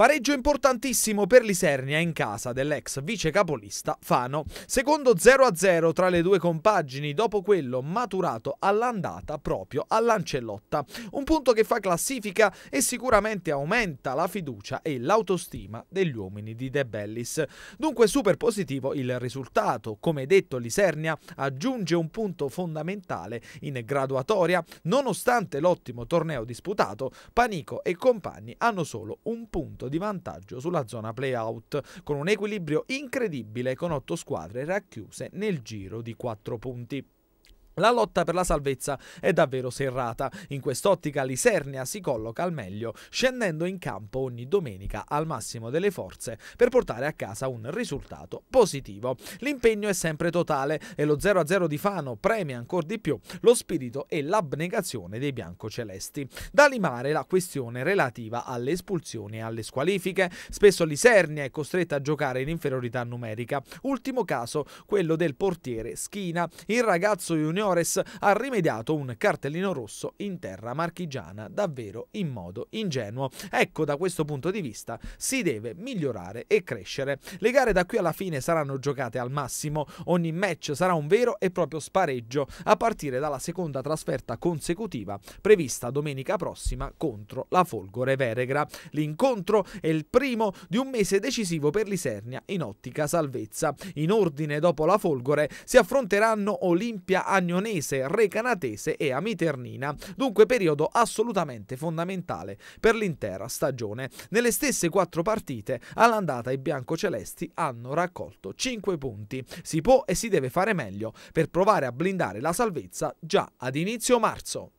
Pareggio importantissimo per l'Isernia in casa dell'ex vice capolista Fano. Secondo 0-0 tra le due compagini dopo quello maturato all'andata proprio a Lancellotta. Un punto che fa classifica e sicuramente aumenta la fiducia e l'autostima degli uomini di De Bellis. Dunque super positivo il risultato. Come detto l'Isernia aggiunge un punto fondamentale in graduatoria. Nonostante l'ottimo torneo disputato, Panico e compagni hanno solo un punto di vantaggio sulla zona playout, con un equilibrio incredibile con otto squadre racchiuse nel giro di quattro punti. La lotta per la salvezza è davvero serrata. In quest'ottica l'Isernia si colloca al meglio, scendendo in campo ogni domenica al massimo delle forze per portare a casa un risultato positivo. L'impegno è sempre totale e lo 0-0 di Fano premia ancora di più lo spirito e l'abnegazione dei biancocelesti. Da limare la questione relativa alle espulsioni e alle squalifiche. Spesso l'Isernia è costretta a giocare in inferiorità numerica. Ultimo caso, quello del portiere Schina, il ragazzo Unione Juniores ha rimediato un cartellino rosso in terra marchigiana davvero in modo ingenuo. Ecco, da questo punto di vista si deve migliorare e crescere. Le gare da qui alla fine saranno giocate al massimo, ogni match sarà un vero e proprio spareggio, a partire dalla seconda trasferta consecutiva prevista domenica prossima contro la Folgore Veregra. L'incontro è il primo di un mese decisivo per l'Isernia in ottica salvezza. In ordine dopo la Folgore si affronteranno Olimpia Agno Rognonese, Recanatese e Amiternina, dunque periodo assolutamente fondamentale per l'intera stagione. Nelle stesse quattro partite all'andata i biancocelesti hanno raccolto 5 punti. Si può e si deve fare meglio per provare a blindare la salvezza già ad inizio marzo.